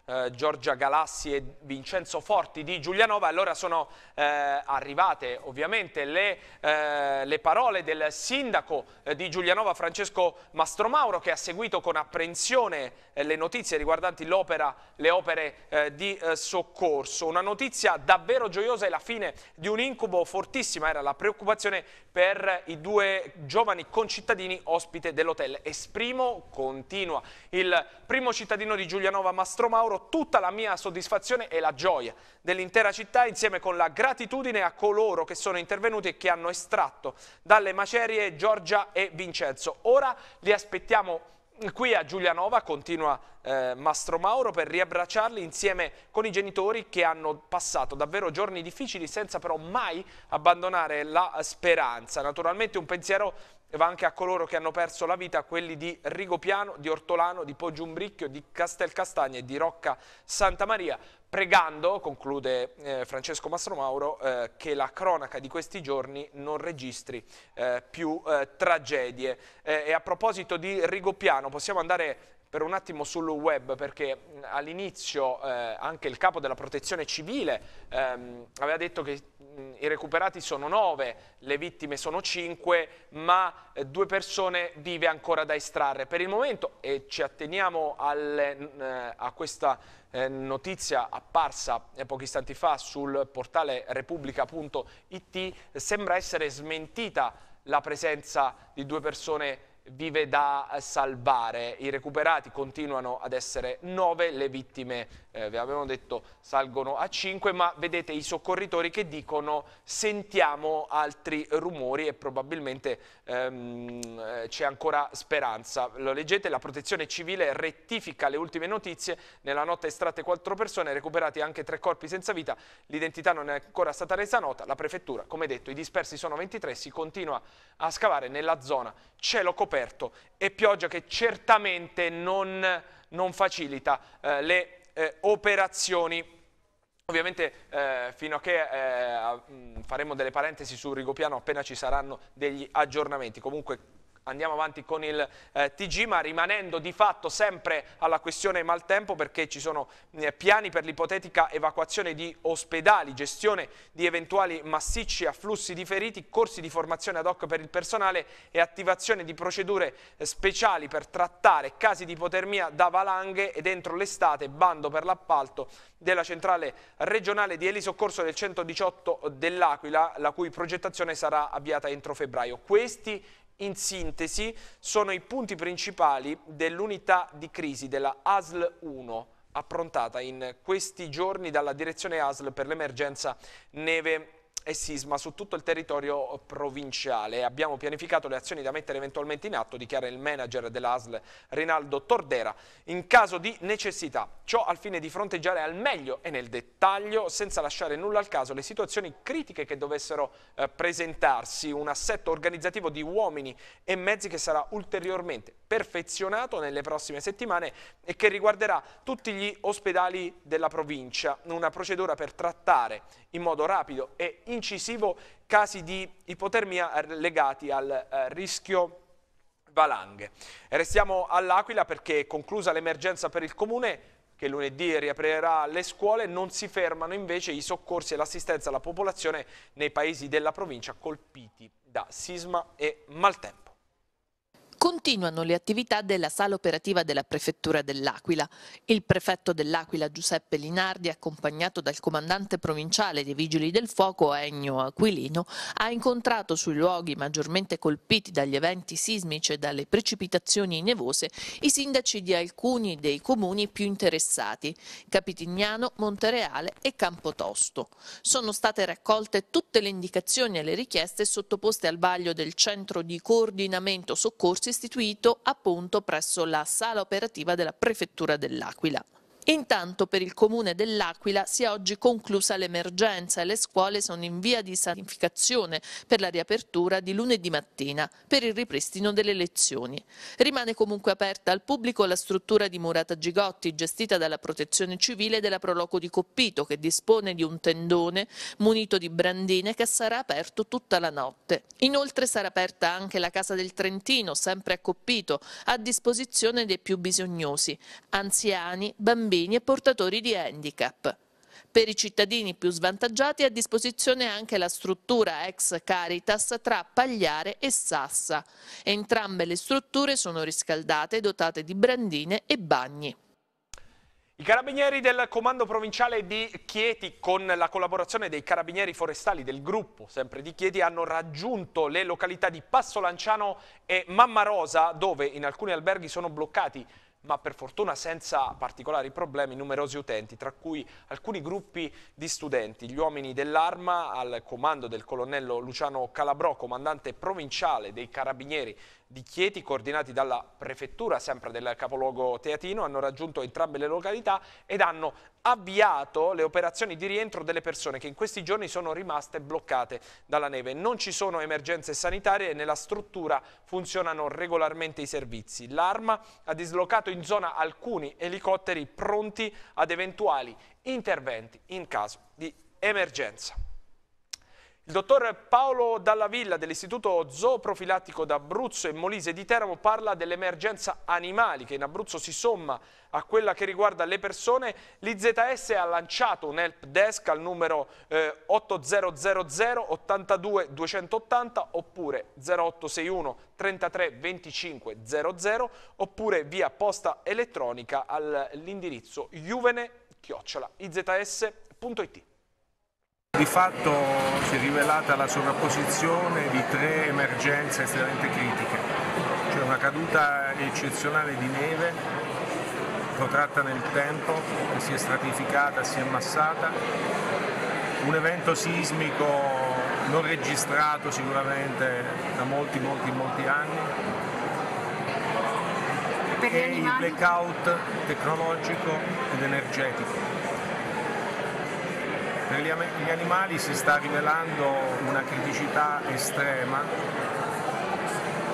eh, Giorgia Galassi e Vincenzo Forti di Giulianova. Allora sono eh, arrivate ovviamente le, eh, le, parole del sindaco eh, di Giulianova Francesco Mastromauro che ha seguito con apprensione eh, le notizie riguardanti l'opera, le opere eh, di soccorso. Una notizia davvero gioiosa e la fine di un incubo fortissima era la preoccupazione per i due giovani concittadini ospite dell'hotel. Esprimo, continua il primo cittadino di Giulianova Mastromauro, tutta la mia soddisfazione e la gioia dell'intera città insieme con la gratitudine a coloro che sono intervenuti e che hanno estratto dalle macerie Giorgia e Vincenzo. Ora li aspettiamo Qui a Giulianova continua eh, Mastro Mauro per riabbracciarli insieme con i genitori che hanno passato davvero giorni difficili senza però mai abbandonare la speranza. Naturalmente un pensiero va anche a coloro che hanno perso la vita, quelli di Rigopiano, di Ortolano, di Poggiumbricchio, di Castelcastagna e di Rocca Santa Maria pregando, conclude eh, Francesco Mastromauro, eh, che la cronaca di questi giorni non registri eh, più eh, tragedie. Eh, e a proposito di Rigopiano, possiamo andare per un attimo sul web perché all'inizio eh, anche il capo della protezione civile ehm, aveva detto che mh, i recuperati sono nove, le vittime sono cinque, ma eh, due persone vive ancora da estrarre. Per il momento, e ci atteniamo alle, mh, eh, a questa eh, notizia apparsa eh, pochi istanti fa sul portale repubblica.it, sembra essere smentita la presenza di due persone vive da salvare. I recuperati continuano ad essere nove le vittime eh, vi avevano detto salgono a 5, ma vedete i soccorritori che dicono sentiamo altri rumori e probabilmente ehm, eh, c'è ancora speranza. Lo leggete, la protezione civile rettifica le ultime notizie, nella notte estratte 4 persone, recuperati anche 3 corpi senza vita, l'identità non è ancora stata resa nota, la prefettura, come detto, i dispersi sono 23, si continua a scavare nella zona cielo coperto e pioggia che certamente non, non facilita eh, le eh, operazioni. Ovviamente eh, fino a che eh, mm, faremo delle parentesi su Rigopiano appena ci saranno degli aggiornamenti, comunque andiamo avanti con il eh, TG, ma rimanendo di fatto sempre alla questione maltempo perché ci sono eh, piani per l'ipotetica evacuazione di ospedali, gestione di eventuali massicci afflussi di feriti, corsi di formazione ad hoc per il personale e attivazione di procedure eh, speciali per trattare casi di ipotermia da valanghe e dentro l'estate bando per l'appalto della centrale regionale di elisoccorso del 118 dell'Aquila, la cui progettazione sarà avviata entro febbraio. Questi in sintesi sono i punti principali dell'unità di crisi della ASL 1 approntata in questi giorni dalla direzione ASL per l'emergenza neve e sisma su tutto il territorio provinciale. Abbiamo pianificato le azioni da mettere eventualmente in atto, dichiara il manager dell'ASL Rinaldo Tordera, in caso di necessità. Ciò al fine di fronteggiare al meglio e nel dettaglio, senza lasciare nulla al caso, le situazioni critiche che dovessero eh, presentarsi, un assetto organizzativo di uomini e mezzi che sarà ulteriormente perfezionato nelle prossime settimane e che riguarderà tutti gli ospedali della provincia, una procedura per trattare in modo rapido e incisivo casi di ipotermia legati al eh, rischio valanghe. Restiamo all'Aquila perché conclusa l'emergenza per il Comune che lunedì riaprirà le scuole, non si fermano invece i soccorsi e l'assistenza alla popolazione nei paesi della provincia colpiti da sisma e maltempo. Continuano le attività della sala operativa della Prefettura dell'Aquila. Il prefetto dell'Aquila Giuseppe Linardi, accompagnato dal comandante provinciale dei Vigili del Fuoco Ennio Aquilino, ha incontrato sui luoghi maggiormente colpiti dagli eventi sismici e dalle precipitazioni nevose i sindaci di alcuni dei comuni più interessati, Capitignano, Montereale e Campotosto. Sono state raccolte tutte le indicazioni e le richieste sottoposte al vaglio del Centro di Coordinamento Soccorsi istituito appunto presso la sala operativa della Prefettura dell'Aquila. Intanto per il comune dell'Aquila si è oggi conclusa l'emergenza e le scuole sono in via di sanificazione per la riapertura di lunedì mattina per il ripristino delle lezioni. Rimane comunque aperta al pubblico la struttura di Murata Gigotti gestita dalla protezione civile della Proloco di Coppito che dispone di un tendone munito di brandine che sarà aperto tutta la notte. Inoltre sarà aperta anche la Casa del Trentino sempre a Coppito a disposizione dei più bisognosi, anziani, bambini bambini e portatori di handicap. Per i cittadini più svantaggiati è a disposizione anche la struttura ex Caritas tra Pagliare e Sassa. Entrambe le strutture sono riscaldate e dotate di brandine e bagni. I carabinieri del comando provinciale di Chieti con la collaborazione dei carabinieri forestali del gruppo sempre di Chieti hanno raggiunto le località di Passo Lanciano e Mammarosa dove in alcuni alberghi sono bloccati ma per fortuna senza particolari problemi, numerosi utenti, tra cui alcuni gruppi di studenti, gli uomini dell'arma al comando del colonnello Luciano Calabrò, comandante provinciale dei Carabinieri di Chieti, coordinati dalla prefettura, sempre del capoluogo teatino, hanno raggiunto entrambe le località ed hanno avviato le operazioni di rientro delle persone che in questi giorni sono rimaste bloccate dalla neve. Non ci sono emergenze sanitarie e nella struttura funzionano regolarmente i servizi. L'Arma ha dislocato in zona alcuni elicotteri pronti ad eventuali interventi in caso di emergenza. Il dottor Paolo Dalla Villa dell'Istituto Zooprofilattico d'Abruzzo e Molise di Teramo parla dell'emergenza animali che in Abruzzo si somma a quella che riguarda le persone. L'IZS ha lanciato un help desk al numero eh, 8000 82 280 oppure 0861 33 25 00 oppure via posta elettronica all'indirizzo juvene-izs.it. Di fatto si è rivelata la sovrapposizione di tre emergenze estremamente critiche, cioè una caduta eccezionale di neve protratta nel tempo, che si è stratificata, si è ammassata, un evento sismico non registrato sicuramente da molti, molti, molti anni, e il blackout tecnologico ed energetico. Per gli animali si sta rivelando una criticità estrema,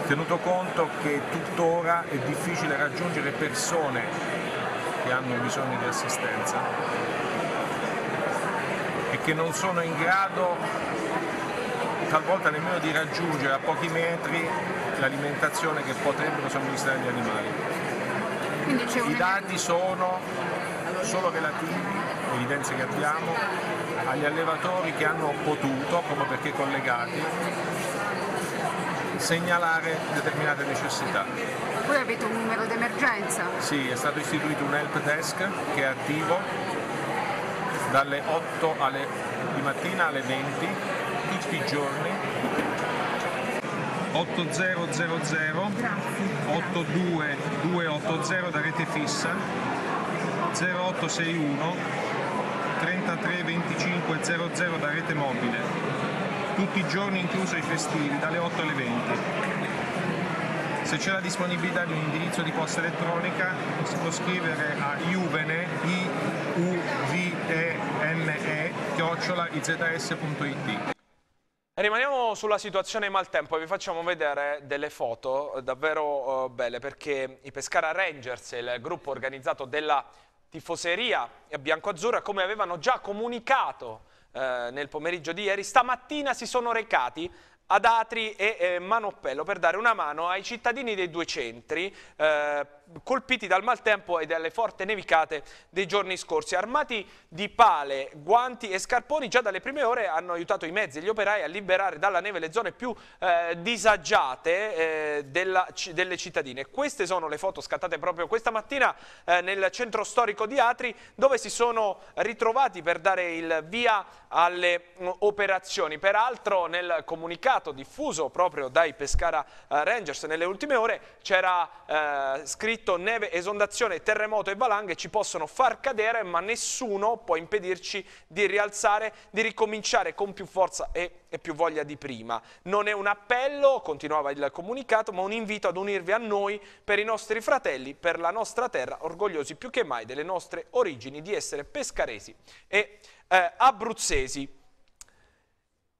tenuto conto che tuttora è difficile raggiungere persone che hanno bisogno di assistenza e che non sono in grado talvolta nemmeno di raggiungere a pochi metri l'alimentazione che potrebbero somministrare gli animali. I dati sono solo relativi, evidenze che abbiamo, agli allevatori che hanno potuto, come perché collegati, segnalare determinate necessità. Voi avete un numero d'emergenza? Sì, è stato istituito un help desk che è attivo dalle 8 alle, di mattina alle 20 tutti i giorni 8000 82280 da rete fissa 0861 3.25.00 da rete mobile, tutti i giorni incluso i festivi, dalle 8 alle 20. Se c'è la disponibilità di un indirizzo di posta elettronica si può scrivere a iuvene, i u v e n e chiocciola izs.it. Rimaniamo sulla situazione maltempo e vi facciamo vedere delle foto davvero eh, belle perché i Pescara Rangers, il gruppo organizzato della tifoseria bianco-azzurra, come avevano già comunicato eh, nel pomeriggio di ieri, stamattina si sono recati ad Atri e eh, Manoppello per dare una mano ai cittadini dei due centri eh, colpiti dal maltempo e dalle forti nevicate dei giorni scorsi. Armati di pale, guanti e scarponi già dalle prime ore hanno aiutato i mezzi e gli operai a liberare dalla neve le zone più eh, disagiate eh, della, delle cittadine. Queste sono le foto scattate proprio questa mattina eh, nel centro storico di Atri dove si sono ritrovati per dare il via alle mh, mm, operazioni. Peraltro nel comunicato diffuso proprio dai Pescara eh, Rangers nelle ultime ore c'era eh, scritto scritto neve, esondazione, terremoto e valanghe ci possono far cadere, ma nessuno può impedirci di rialzare, di ricominciare con più forza e, e più voglia di prima. Non è un appello, continuava il comunicato, ma un invito ad unirvi a noi per i nostri fratelli, per la nostra terra, orgogliosi più che mai delle nostre origini, di essere pescaresi e eh, abruzzesi.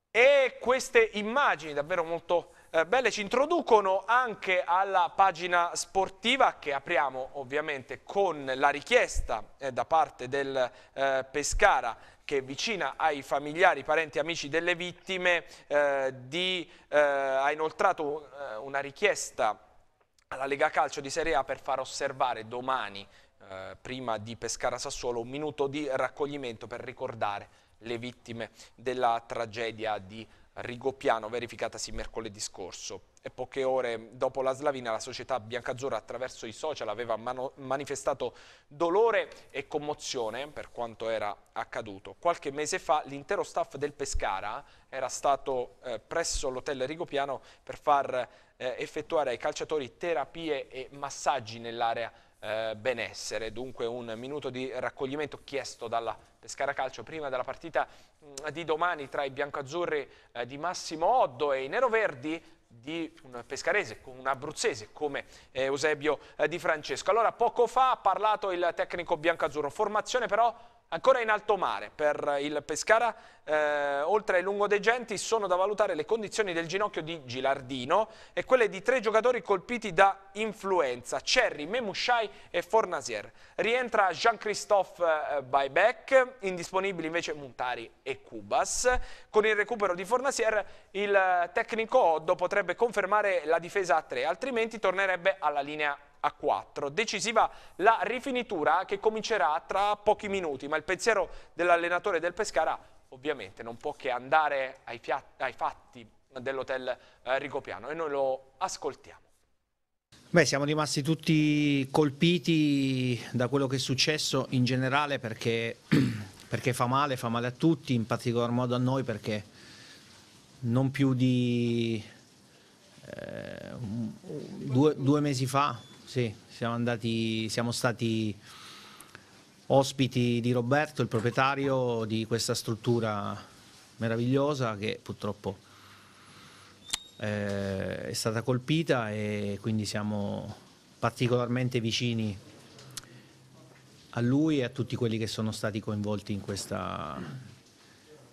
E queste immagini davvero molto eh, belle, ci introducono anche alla pagina sportiva che apriamo ovviamente con la richiesta eh, da parte del eh, Pescara che è vicina ai familiari, parenti e amici delle vittime eh, di, eh, ha inoltrato eh, una richiesta alla Lega Calcio di Serie A per far osservare domani, prima di Pescara Sassuolo, un minuto di raccoglimento per ricordare le vittime della tragedia di Sassuolo Rigopiano verificatasi mercoledì scorso e poche ore dopo la slavina la società biancazzurra attraverso i social aveva manifestato dolore e commozione per quanto era accaduto. Qualche mese fa l'intero staff del Pescara era stato eh, presso l'hotel Rigopiano per far eh, effettuare ai calciatori terapie e massaggi nell'area eh, benessere. Dunque un minuto di raccoglimento chiesto dalla Pescara Calcio prima della partita mm, di domani tra i biancoazzurri eh, di Massimo Oddo e i neroverdi di un pescarese, un abruzzese come eh, Eusebio Di Francesco. Allora poco fa ha parlato il tecnico biancoazzurro, formazione però Ancora in alto mare per il Pescara, eh, oltre ai lungodegenti sono da valutare le condizioni del ginocchio di Gilardino e quelle di tre giocatori colpiti da influenza, Cerri, Memushai e Fornasier. Rientra Jean-Christophe eh, Baibec, indisponibili invece Muntari e Cubas. Con il recupero di Fornasier il eh, tecnico Oddo potrebbe confermare la difesa a tre, altrimenti tornerebbe alla linea 1 a 4. Decisiva la rifinitura che comincerà tra pochi minuti, ma il pensiero dell'allenatore del Pescara ovviamente non può che andare ai, ai fatti dell'hotel eh, Ricopiano e noi lo ascoltiamo. Beh, siamo rimasti tutti colpiti da quello che è successo in generale perché, perché fa male, fa male a tutti, in particolar modo a noi perché non più di eh, due, due, mesi fa sì, siamo, andati, siamo stati ospiti di Roberto, il proprietario di questa struttura meravigliosa che purtroppo eh, è stata colpita e quindi siamo particolarmente vicini a lui e a tutti quelli che sono stati coinvolti in, questa,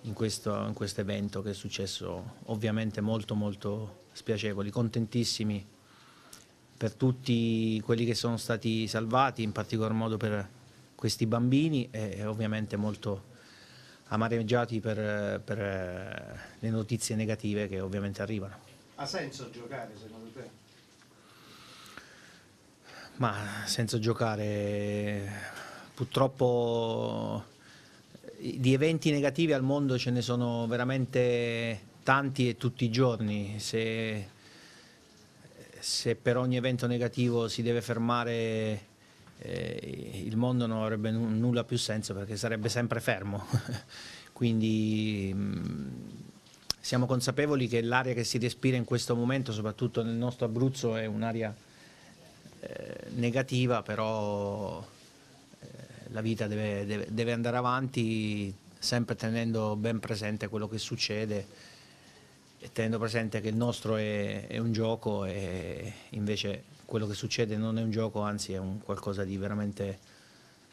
in questo in quest evento che è successo ovviamente molto molto spiacevoli, contentissimi per tutti quelli che sono stati salvati, in particolar modo per questi bambini e ovviamente molto amareggiati per, per eh, le notizie negative che ovviamente arrivano. Ha senso giocare secondo te? Ma senza giocare purtroppo di eventi negativi al mondo ce ne sono veramente tanti e tutti i giorni. Se se per ogni evento negativo si deve fermare eh, il mondo non avrebbe nulla più senso perché sarebbe sempre fermo. Quindi mm, siamo consapevoli che l'aria che si respira in questo momento, soprattutto nel nostro Abruzzo, è un'aria eh, negativa, però eh, la vita deve, deve, deve andare avanti sempre tenendo ben presente quello che succede tenendo presente che il nostro è, è, un gioco e invece quello che succede non è un gioco, anzi è un qualcosa di veramente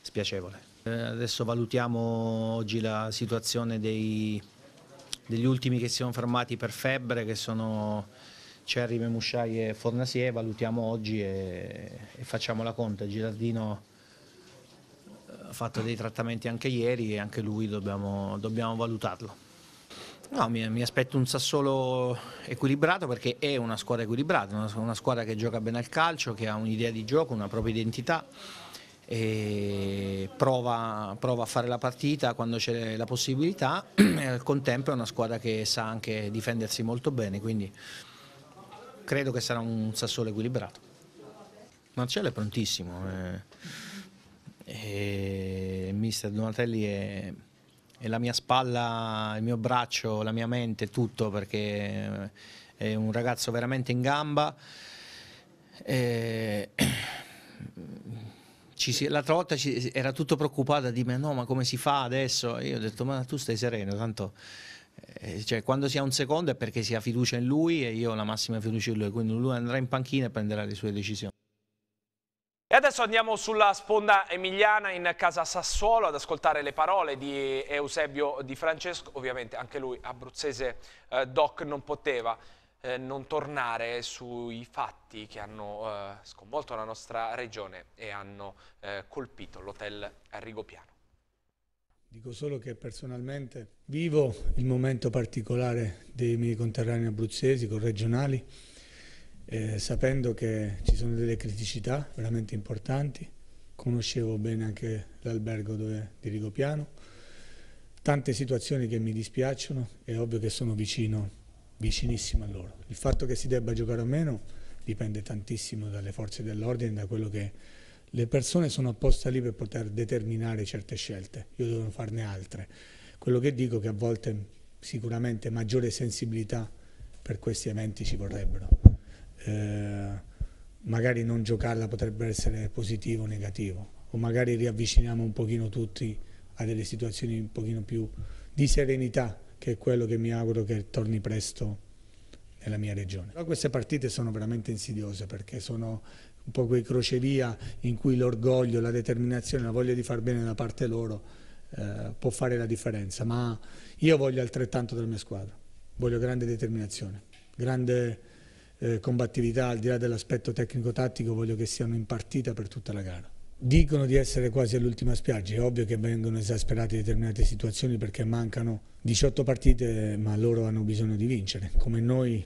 spiacevole. Eh, adesso valutiamo oggi la situazione dei, degli ultimi che si sono fermati per febbre, che sono Cerri, Memusciai e Fornasie, valutiamo oggi e, e facciamo la conta. Girardino eh, ha fatto dei trattamenti anche ieri e anche lui dobbiamo, dobbiamo valutarlo. No, mi, mi, aspetto un Sassuolo equilibrato perché è una squadra equilibrata, una, una squadra che gioca bene al calcio, che ha un'idea di gioco, una propria identità e prova, prova, a fare la partita quando c'è la possibilità e al contempo è una squadra che sa anche difendersi molto bene, quindi credo che sarà un Sassuolo equilibrato. Marcello è prontissimo, eh, eh, mister Donatelli è e la mia spalla, il mio braccio, la mia mente, tutto perché eh, è un ragazzo veramente in gamba. E... Si... l'altra volta ci... era tutto preoccupata di me, no ma come si fa adesso? Io ho detto ma tu stai sereno, tanto eh, cioè, quando si ha un secondo è perché si ha fiducia in lui e io ho la massima fiducia in lui, quindi lui andrà in panchina e prenderà le sue decisioni. Adesso andiamo sulla sponda emiliana in casa Sassuolo ad ascoltare le parole di Eusebio Di Francesco, ovviamente anche lui abruzzese eh, doc non poteva eh, non tornare sui fatti che hanno eh, sconvolto la nostra regione e hanno eh, colpito l'hotel Rigopiano. Dico solo che personalmente vivo il momento particolare dei miei conterranei abruzzesi, con regionali, eh, sapendo che ci sono delle criticità veramente importanti, conoscevo bene anche l'albergo dove dirigo piano, tante situazioni che mi dispiacciono, è ovvio che sono vicino, vicinissimo a loro. Il fatto che si debba giocare o meno dipende tantissimo dalle forze dell'ordine, da quello che le persone sono apposta lì per poter determinare certe scelte, io devo farne altre. Quello che dico è che a volte sicuramente maggiore sensibilità per questi eventi ci vorrebbero. Eh, magari non giocarla potrebbe essere positivo o negativo o magari riavviciniamo un pochino tutti a delle situazioni un pochino più di serenità che è quello che mi auguro che torni presto nella mia regione. Però queste partite sono veramente insidiose perché sono un po' quei crocevia in cui l'orgoglio, la determinazione, la voglia di far bene da parte loro eh, può fare la differenza, ma io voglio altrettanto della mia squadra, voglio grande determinazione, grande eh, combattività, al di là dell'aspetto tecnico-tattico, voglio che siano in partita per tutta la gara. Dicono di essere quasi all'ultima spiaggia, è ovvio che vengono esasperate determinate situazioni perché mancano 18 partite, ma loro hanno bisogno di vincere. Come noi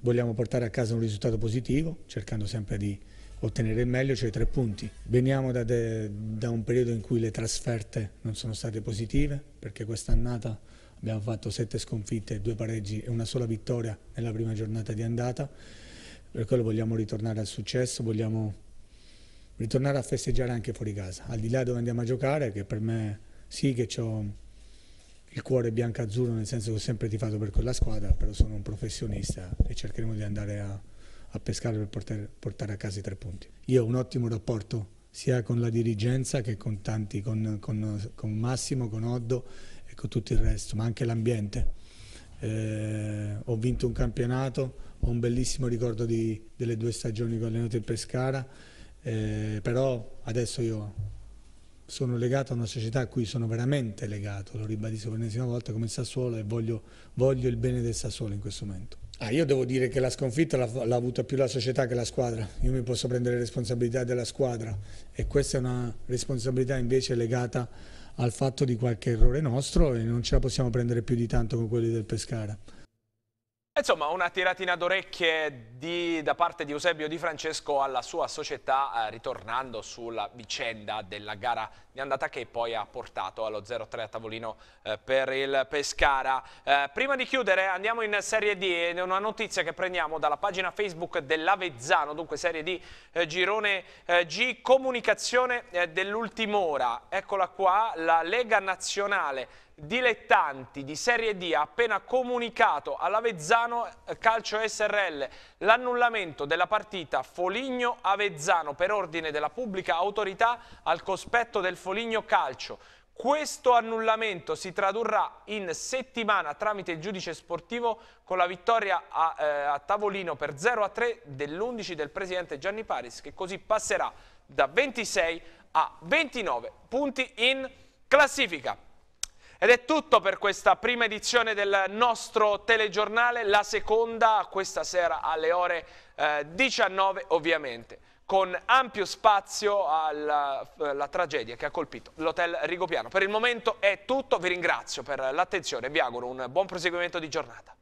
vogliamo portare a casa un risultato positivo, cercando sempre di ottenere il meglio, cioè tre punti. Veniamo da, de, da un periodo in cui le trasferte non sono state positive, perché quest'annata abbiamo fatto sette sconfitte, due pareggi e una sola vittoria nella prima giornata di andata, per quello vogliamo ritornare al successo, vogliamo ritornare a festeggiare anche fuori casa, al di là dove andiamo a giocare, che per me sì che ho il cuore bianco-azzurro, nel senso che ho sempre tifato per quella squadra, però sono un professionista e cercheremo di andare a, a pescare per portare, portare, a casa i tre punti. Io ho un ottimo rapporto sia con la dirigenza che con tanti, con, con, con Massimo, con Oddo ecco, tutto il resto, ma anche l'ambiente. Eh, ho vinto un campionato, ho un bellissimo ricordo di, delle due stagioni che ho allenato in Pescara, eh, però adesso io sono legato a una società a cui sono veramente legato, lo ribadisco per l'ennesima volta, come il Sassuolo e voglio, voglio il bene del Sassuolo in questo momento. Ah, io devo dire che la sconfitta l'ha avuta più la società che la squadra. Io mi posso prendere responsabilità della squadra e questa è una responsabilità invece legata a al fatto di qualche errore nostro e non ce la possiamo prendere più di tanto con quelli del Pescara. Insomma, una tiratina d'orecchie da parte di Eusebio Di Francesco alla sua società, eh, ritornando sulla vicenda della gara di andata che poi ha portato allo 0-3 a tavolino eh, per il Pescara. Eh, prima di chiudere andiamo in Serie D, una notizia che prendiamo dalla pagina Facebook dell'Avezzano, dunque Serie D, eh, Girone eh, G, comunicazione eh, dell'ultima ora. Eccola qua, la Lega Nazionale dilettanti di Serie D ha appena comunicato all'Avezzano eh, Calcio SRL l'annullamento della partita Foligno-Avezzano per ordine della pubblica autorità al cospetto del Foligno Calcio. Questo annullamento si tradurrà in settimana tramite il giudice sportivo con la vittoria a, eh, a tavolino per 0 a 3 dell'11 del presidente Gianni Paris che così passerà da 26 a 29 punti in classifica. Ed è tutto per questa prima edizione del nostro telegiornale, la seconda questa sera alle ore eh, 19 ovviamente, con ampio spazio alla, eh, alla tragedia che ha colpito l'hotel Rigopiano. Per il momento è tutto, vi ringrazio per l'attenzione e vi auguro un buon proseguimento di giornata.